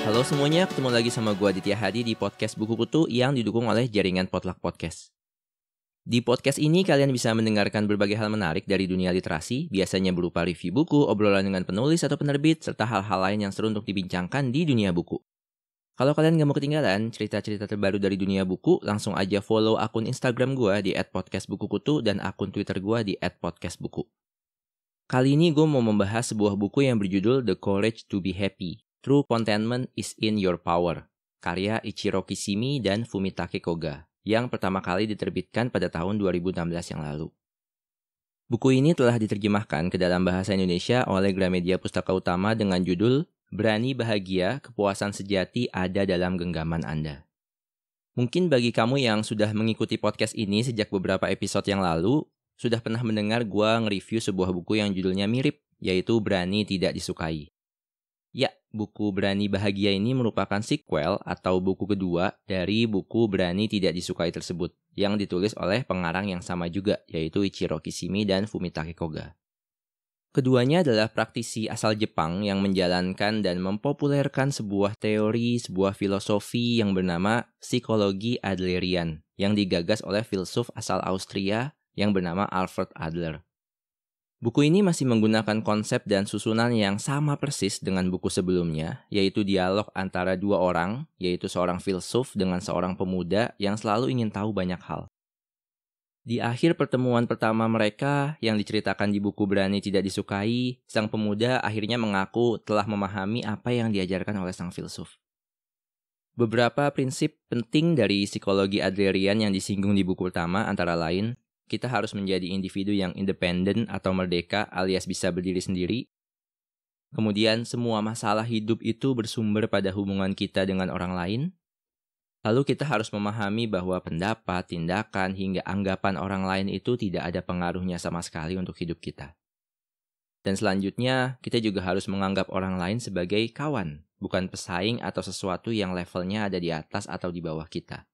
Halo semuanya, ketemu lagi sama gue Aditya Hadi di podcast Buku kutu yang didukung oleh jaringan Potluck Podcast. Di podcast ini kalian bisa mendengarkan berbagai hal menarik dari dunia literasi, biasanya berupa review buku, obrolan dengan penulis atau penerbit, serta hal-hal lain yang seru untuk dibincangkan di dunia buku. Kalau kalian nggak mau ketinggalan cerita-cerita terbaru dari dunia buku, langsung aja follow akun Instagram gue di @podcastbukukutu dan akun Twitter gue di @podcastbuku. Kali ini gue mau membahas sebuah buku yang berjudul The Courage to be Happy: True Contentment is in Your Power, karya Ichiro Kishimi dan Fumitake Koga, yang pertama kali diterbitkan pada tahun 2016 yang lalu. Buku ini telah diterjemahkan ke dalam bahasa Indonesia oleh Gramedia Pustaka Utama dengan judul Berani bahagia, kepuasan sejati ada dalam genggaman Anda. Mungkin bagi kamu yang sudah mengikuti podcast ini sejak beberapa episode yang lalu, sudah pernah mendengar gue nge-review sebuah buku yang judulnya mirip, yaitu Berani Tidak Disukai. Ya, buku Berani Bahagia ini merupakan sequel atau buku kedua dari buku Berani Tidak Disukai tersebut, yang ditulis oleh pengarang yang sama juga, yaitu Ichiro Kishimi dan Fumitake Koga. Keduanya adalah praktisi asal Jepang yang menjalankan dan mempopulerkan sebuah teori, sebuah filosofi yang bernama psikologi Adlerian yang digagas oleh filsuf asal Austria yang bernama Alfred Adler. Buku ini masih menggunakan konsep dan susunan yang sama persis dengan buku sebelumnya, yaitu dialog antara dua orang, yaitu seorang filsuf dengan seorang pemuda yang selalu ingin tahu banyak hal. Di akhir pertemuan pertama mereka yang diceritakan di buku Berani Tidak Disukai, sang pemuda akhirnya mengaku telah memahami apa yang diajarkan oleh sang filsuf. Beberapa prinsip penting dari psikologi Adlerian yang disinggung di buku pertama antara lain, kita harus menjadi individu yang independen atau merdeka alias bisa berdiri sendiri. Kemudian semua masalah hidup itu bersumber pada hubungan kita dengan orang lain, Lalu kita harus memahami bahwa pendapat, tindakan, hingga anggapan orang lain itu tidak ada pengaruhnya sama sekali untuk hidup kita. Dan selanjutnya, kita juga harus menganggap orang lain sebagai kawan, bukan pesaing atau sesuatu yang levelnya ada di atas atau di bawah kita.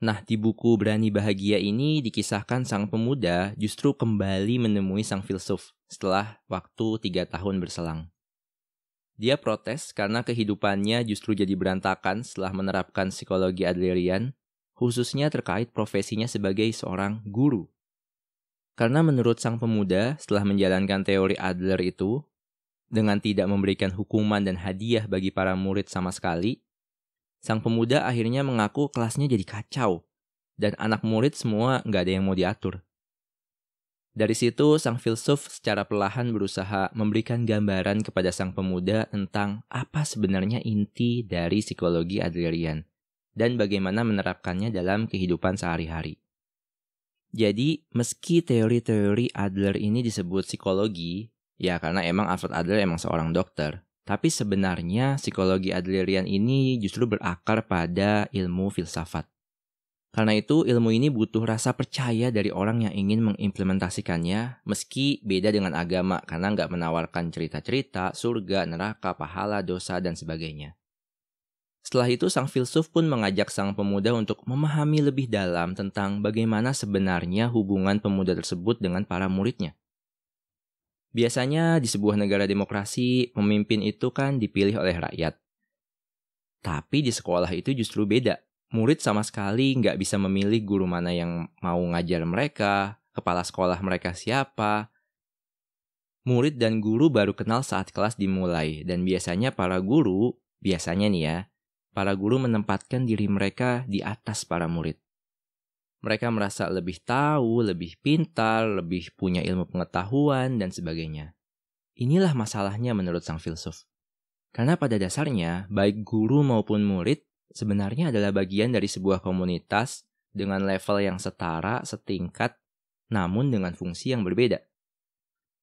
Nah, di buku Berani Bahagia ini dikisahkan sang pemuda justru kembali menemui sang filsuf setelah waktu tiga tahun berselang. Dia protes karena kehidupannya justru jadi berantakan setelah menerapkan psikologi Adlerian, khususnya terkait profesinya sebagai seorang guru. Karena menurut sang pemuda, setelah menjalankan teori Adler itu, dengan tidak memberikan hukuman dan hadiah bagi para murid sama sekali, sang pemuda akhirnya mengaku kelasnya jadi kacau, dan anak murid semua nggak ada yang mau diatur. Dari situ, sang filsuf secara perlahan berusaha memberikan gambaran kepada sang pemuda tentang apa sebenarnya inti dari psikologi Adlerian dan bagaimana menerapkannya dalam kehidupan sehari-hari. Jadi, meski teori-teori Adler ini disebut psikologi, ya karena emang Alfred Adler emang seorang dokter, tapi sebenarnya psikologi Adlerian ini justru berakar pada ilmu filsafat. Karena itu, ilmu ini butuh rasa percaya dari orang yang ingin mengimplementasikannya, meski beda dengan agama karena nggak menawarkan cerita-cerita, surga, neraka, pahala, dosa, dan sebagainya. Setelah itu, sang filsuf pun mengajak sang pemuda untuk memahami lebih dalam tentang bagaimana sebenarnya hubungan pemuda tersebut dengan para muridnya. Biasanya di sebuah negara demokrasi, pemimpin itu kan dipilih oleh rakyat. Tapi di sekolah itu justru beda, murid sama sekali nggak bisa memilih guru mana yang mau ngajar mereka, kepala sekolah mereka siapa. Murid dan guru baru kenal saat kelas dimulai, dan biasanya para guru, biasanya nih ya, para guru menempatkan diri mereka di atas para murid. Mereka merasa lebih tahu, lebih pintar, lebih punya ilmu pengetahuan, dan sebagainya. Inilah masalahnya menurut sang filsuf. Karena pada dasarnya, baik guru maupun murid sebenarnya adalah bagian dari sebuah komunitas dengan level yang setara, setingkat, namun dengan fungsi yang berbeda.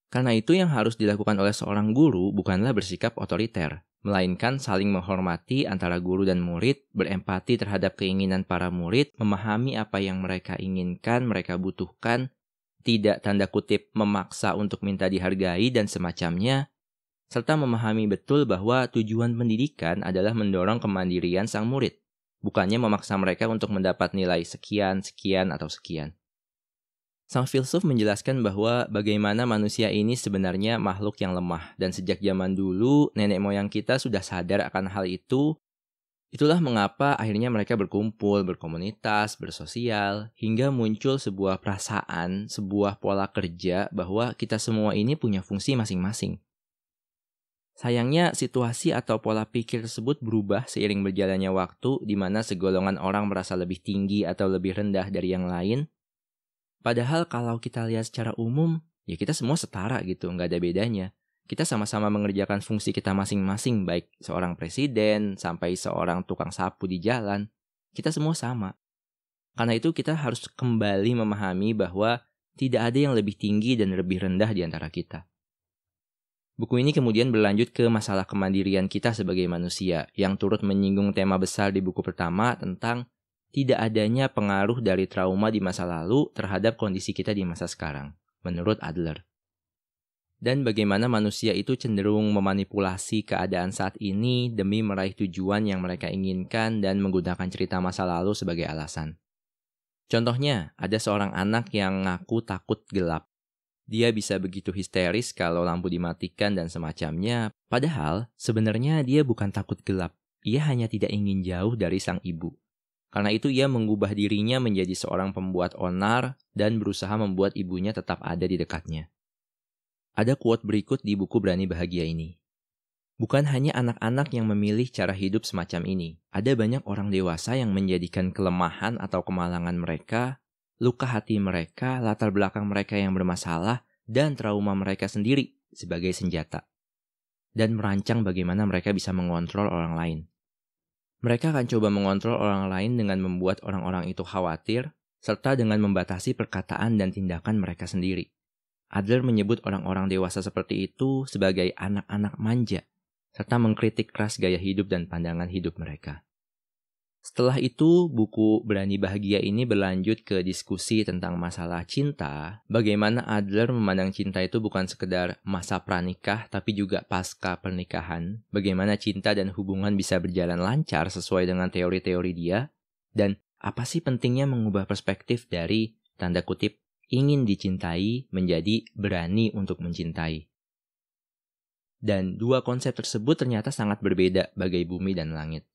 Karena itu yang harus dilakukan oleh seorang guru bukanlah bersikap otoriter, melainkan saling menghormati antara guru dan murid, berempati terhadap keinginan para murid, memahami apa yang mereka inginkan, mereka butuhkan, tidak tanda kutip memaksa untuk minta dihargai dan semacamnya, serta memahami betul bahwa tujuan pendidikan adalah mendorong kemandirian sang murid, bukannya memaksa mereka untuk mendapat nilai sekian, sekian, atau sekian. Sang filsuf menjelaskan bahwa bagaimana manusia ini sebenarnya makhluk yang lemah, dan sejak zaman dulu nenek moyang kita sudah sadar akan hal itu. Itulah mengapa akhirnya mereka berkumpul, berkomunitas, bersosial, hingga muncul sebuah perasaan, sebuah pola kerja bahwa kita semua ini punya fungsi masing-masing Sayangnya, situasi atau pola pikir tersebut berubah seiring berjalannya waktu, di mana segolongan orang merasa lebih tinggi atau lebih rendah dari yang lain. Padahal kalau kita lihat secara umum, ya kita semua setara gitu, nggak ada bedanya. Kita sama-sama mengerjakan fungsi kita masing-masing, baik seorang presiden sampai seorang tukang sapu di jalan. Kita semua sama. Karena itu kita harus kembali memahami bahwa tidak ada yang lebih tinggi dan lebih rendah di antara kita Buku ini kemudian berlanjut ke masalah kemandirian kita sebagai manusia, yang turut menyinggung tema besar di buku pertama tentang tidak adanya pengaruh dari trauma di masa lalu terhadap kondisi kita di masa sekarang, menurut Adler. Dan bagaimana manusia itu cenderung memanipulasi keadaan saat ini demi meraih tujuan yang mereka inginkan dan menggunakan cerita masa lalu sebagai alasan. Contohnya, ada seorang anak yang ngaku takut gelap, dia bisa begitu histeris kalau lampu dimatikan dan semacamnya, padahal sebenarnya dia bukan takut gelap. Ia hanya tidak ingin jauh dari sang ibu. Karena itu ia mengubah dirinya menjadi seorang pembuat onar dan berusaha membuat ibunya tetap ada di dekatnya. Ada quote berikut di buku Berani Bahagia ini. Bukan hanya anak-anak yang memilih cara hidup semacam ini, ada banyak orang dewasa yang menjadikan kelemahan atau kemalangan mereka luka hati mereka, latar belakang mereka yang bermasalah, dan trauma mereka sendiri sebagai senjata. Dan merancang bagaimana mereka bisa mengontrol orang lain. Mereka akan coba mengontrol orang lain dengan membuat orang-orang itu khawatir, serta dengan membatasi perkataan dan tindakan mereka sendiri. Adler menyebut orang-orang dewasa seperti itu sebagai anak-anak manja, serta mengkritik keras gaya hidup dan pandangan hidup mereka. Setelah itu, buku Berani Bahagia ini berlanjut ke diskusi tentang masalah cinta, bagaimana Adler memandang cinta itu bukan sekedar masa pranikah, tapi juga pasca pernikahan, bagaimana cinta dan hubungan bisa berjalan lancar sesuai dengan teori-teori dia, dan apa sih pentingnya mengubah perspektif dari, tanda kutip, ingin dicintai menjadi berani untuk mencintai. Dan dua konsep tersebut ternyata sangat berbeda bagai bumi dan langit.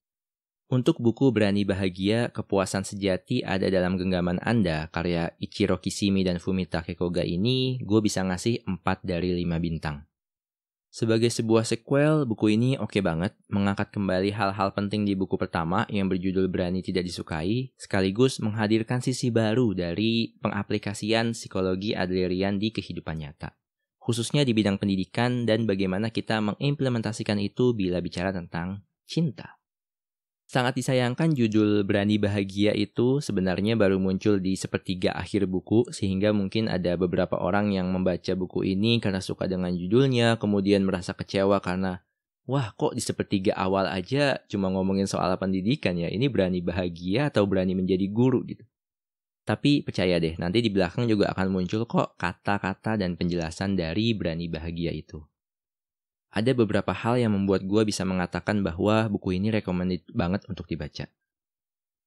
Untuk buku Berani Bahagia, Kepuasan Sejati ada dalam genggaman Anda, karya Ichiro Kishimi dan Fumita Kekoga ini, gue bisa ngasih 4 dari 5 bintang. Sebagai sebuah sequel, buku ini oke okay banget, mengangkat kembali hal-hal penting di buku pertama yang berjudul Berani Tidak Disukai, sekaligus menghadirkan sisi baru dari pengaplikasian psikologi Adlerian di kehidupan nyata khususnya di bidang pendidikan dan bagaimana kita mengimplementasikan itu bila bicara tentang cinta. Sangat disayangkan judul Berani Bahagia itu sebenarnya baru muncul di sepertiga akhir buku sehingga mungkin ada beberapa orang yang membaca buku ini karena suka dengan judulnya kemudian merasa kecewa karena wah kok di sepertiga awal aja cuma ngomongin soal pendidikan ya ini berani bahagia atau berani menjadi guru gitu. Tapi percaya deh nanti di belakang juga akan muncul kok kata-kata dan penjelasan dari berani bahagia itu ada beberapa hal yang membuat gue bisa mengatakan bahwa buku ini recommended banget untuk dibaca.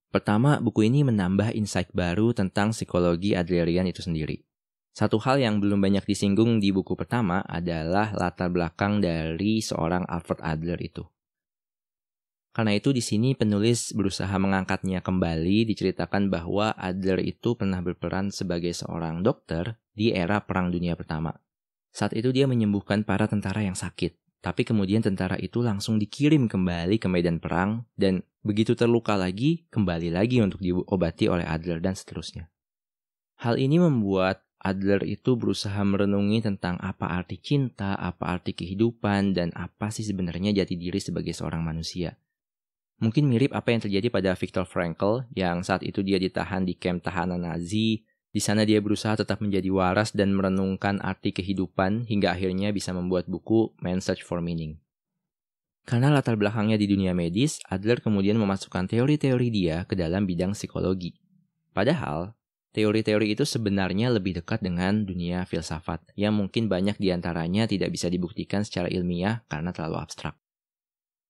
Pertama, buku ini menambah insight baru tentang psikologi Adlerian itu sendiri. Satu hal yang belum banyak disinggung di buku pertama adalah latar belakang dari seorang Alfred Adler itu. Karena itu di sini penulis berusaha mengangkatnya kembali diceritakan bahwa Adler itu pernah berperan sebagai seorang dokter di era Perang Dunia Pertama saat itu dia menyembuhkan para tentara yang sakit. Tapi kemudian tentara itu langsung dikirim kembali ke medan perang dan begitu terluka lagi, kembali lagi untuk diobati oleh Adler dan seterusnya. Hal ini membuat Adler itu berusaha merenungi tentang apa arti cinta, apa arti kehidupan, dan apa sih sebenarnya jati diri sebagai seorang manusia. Mungkin mirip apa yang terjadi pada Viktor Frankl yang saat itu dia ditahan di kamp tahanan Nazi di sana dia berusaha tetap menjadi waras dan merenungkan arti kehidupan hingga akhirnya bisa membuat buku *Man Search for Meaning. Karena latar belakangnya di dunia medis, Adler kemudian memasukkan teori-teori dia ke dalam bidang psikologi. Padahal, teori-teori itu sebenarnya lebih dekat dengan dunia filsafat, yang mungkin banyak diantaranya tidak bisa dibuktikan secara ilmiah karena terlalu abstrak.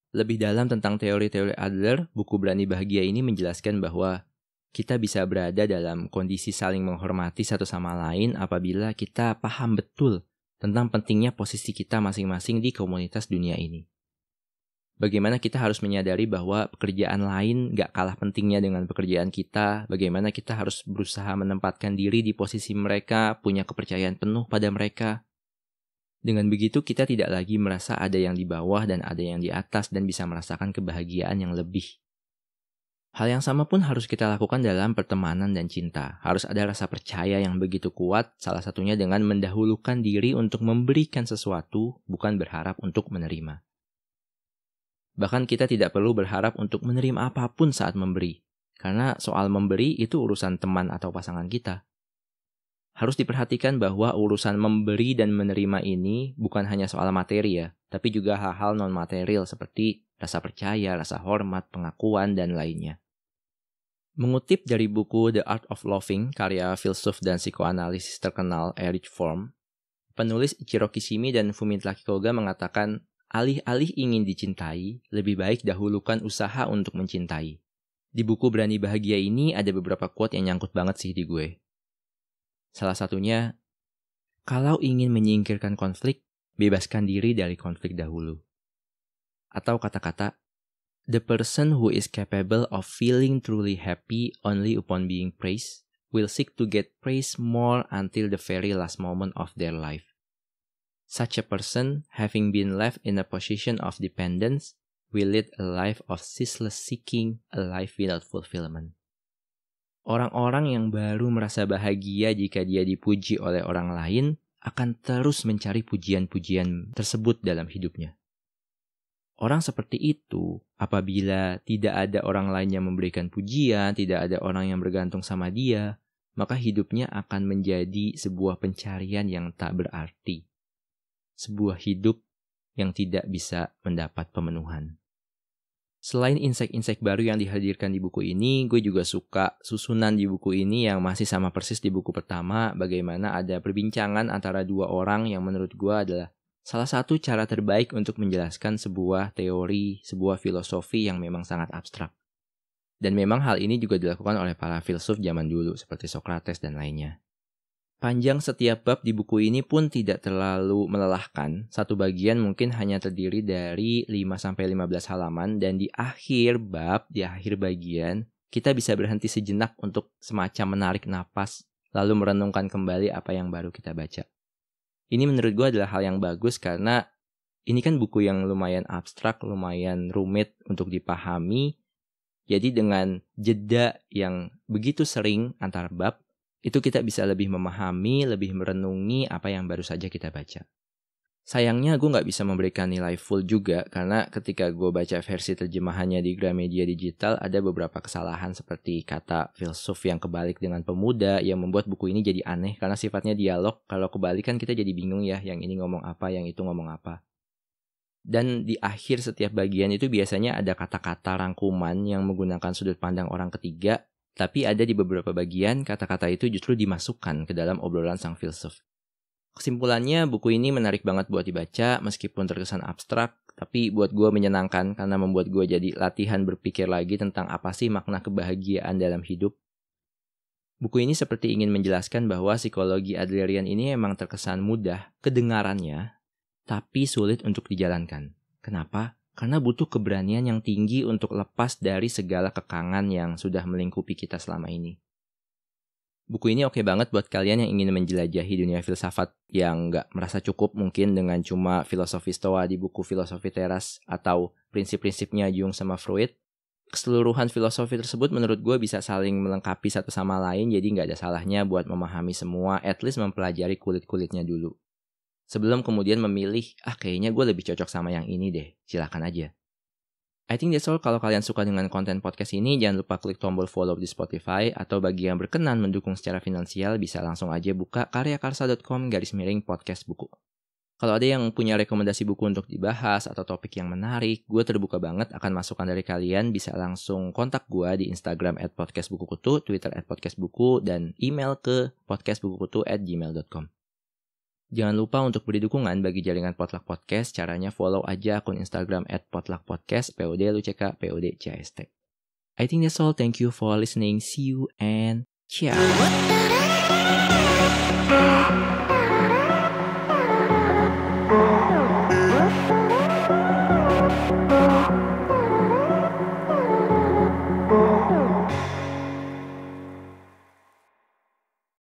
Lebih dalam tentang teori-teori Adler, buku Berani Bahagia ini menjelaskan bahwa kita bisa berada dalam kondisi saling menghormati satu sama lain apabila kita paham betul tentang pentingnya posisi kita masing-masing di komunitas dunia ini. Bagaimana kita harus menyadari bahwa pekerjaan lain gak kalah pentingnya dengan pekerjaan kita, bagaimana kita harus berusaha menempatkan diri di posisi mereka, punya kepercayaan penuh pada mereka. Dengan begitu kita tidak lagi merasa ada yang di bawah dan ada yang di atas dan bisa merasakan kebahagiaan yang lebih. Hal yang sama pun harus kita lakukan dalam pertemanan dan cinta. Harus ada rasa percaya yang begitu kuat, salah satunya dengan mendahulukan diri untuk memberikan sesuatu, bukan berharap untuk menerima. Bahkan kita tidak perlu berharap untuk menerima apapun saat memberi, karena soal memberi itu urusan teman atau pasangan kita. Harus diperhatikan bahwa urusan memberi dan menerima ini bukan hanya soal materi ya, tapi juga hal-hal non-material seperti rasa percaya, rasa hormat, pengakuan, dan lainnya. Mengutip dari buku The Art of Loving karya filsuf dan psikoanalisis terkenal Erich Fromm, penulis Ichiro Kishimi dan Fumitaki Koga mengatakan, alih-alih ingin dicintai, lebih baik dahulukan usaha untuk mencintai. Di buku Berani Bahagia ini ada beberapa quote yang nyangkut banget sih di gue. Salah satunya, kalau ingin menyingkirkan konflik, bebaskan diri dari konflik dahulu. Atau kata-kata, The person who is capable of feeling truly happy only upon being praised will seek to get praise more until the very last moment of their life. Such a person, having been left in a position of dependence, will lead a life of ceaseless seeking, a life without fulfillment. Orang-orang yang baru merasa bahagia jika dia dipuji oleh orang lain akan terus mencari pujian-pujian tersebut dalam hidupnya. Orang seperti itu, apabila tidak ada orang lain yang memberikan pujian, tidak ada orang yang bergantung sama dia, maka hidupnya akan menjadi sebuah pencarian yang tak berarti. Sebuah hidup yang tidak bisa mendapat pemenuhan. Selain insek-insek baru yang dihadirkan di buku ini, gue juga suka susunan di buku ini yang masih sama persis di buku pertama, bagaimana ada perbincangan antara dua orang yang menurut gue adalah Salah satu cara terbaik untuk menjelaskan sebuah teori, sebuah filosofi yang memang sangat abstrak. Dan memang hal ini juga dilakukan oleh para filsuf zaman dulu seperti Socrates dan lainnya. Panjang setiap bab di buku ini pun tidak terlalu melelahkan. Satu bagian mungkin hanya terdiri dari 5-15 halaman dan di akhir bab, di akhir bagian, kita bisa berhenti sejenak untuk semacam menarik nafas, lalu merenungkan kembali apa yang baru kita baca ini menurut gue adalah hal yang bagus karena ini kan buku yang lumayan abstrak, lumayan rumit untuk dipahami. Jadi dengan jeda yang begitu sering antar bab, itu kita bisa lebih memahami, lebih merenungi apa yang baru saja kita baca. Sayangnya gue nggak bisa memberikan nilai full juga karena ketika gue baca versi terjemahannya di Gramedia Digital ada beberapa kesalahan seperti kata filsuf yang kebalik dengan pemuda yang membuat buku ini jadi aneh karena sifatnya dialog. Kalau kebalikan kita jadi bingung ya yang ini ngomong apa, yang itu ngomong apa. Dan di akhir setiap bagian itu biasanya ada kata-kata rangkuman yang menggunakan sudut pandang orang ketiga, tapi ada di beberapa bagian kata-kata itu justru dimasukkan ke dalam obrolan sang filsuf. Kesimpulannya, buku ini menarik banget buat dibaca meskipun terkesan abstrak, tapi buat gue menyenangkan karena membuat gue jadi latihan berpikir lagi tentang apa sih makna kebahagiaan dalam hidup. Buku ini seperti ingin menjelaskan bahwa psikologi Adlerian ini emang terkesan mudah kedengarannya, tapi sulit untuk dijalankan. Kenapa? Karena butuh keberanian yang tinggi untuk lepas dari segala kekangan yang sudah melingkupi kita selama ini. Buku ini oke okay banget buat kalian yang ingin menjelajahi dunia filsafat yang nggak merasa cukup mungkin dengan cuma filosofi stoa di buku filosofi teras atau prinsip-prinsipnya Jung sama Freud. Keseluruhan filosofi tersebut menurut gue bisa saling melengkapi satu sama lain jadi nggak ada salahnya buat memahami semua, at least mempelajari kulit-kulitnya dulu. Sebelum kemudian memilih, ah kayaknya gue lebih cocok sama yang ini deh, silahkan aja. I think that's all kalau kalian suka dengan konten podcast ini jangan lupa klik tombol follow di Spotify atau bagi yang berkenan mendukung secara finansial bisa langsung aja buka karyakarsa.com garis miring podcast buku. Kalau ada yang punya rekomendasi buku untuk dibahas atau topik yang menarik, gue terbuka banget akan masukan dari kalian bisa langsung kontak gue di Instagram at podcastbukukutu, Twitter at podcastbuku, dan email ke podcastbukukutu at gmail.com. Jangan lupa untuk beri dukungan bagi jaringan Potluck Podcast. Caranya follow aja akun Instagram at Potluck Podcast, POD c POD t I think that's all. Thank you for listening. See you and ciao.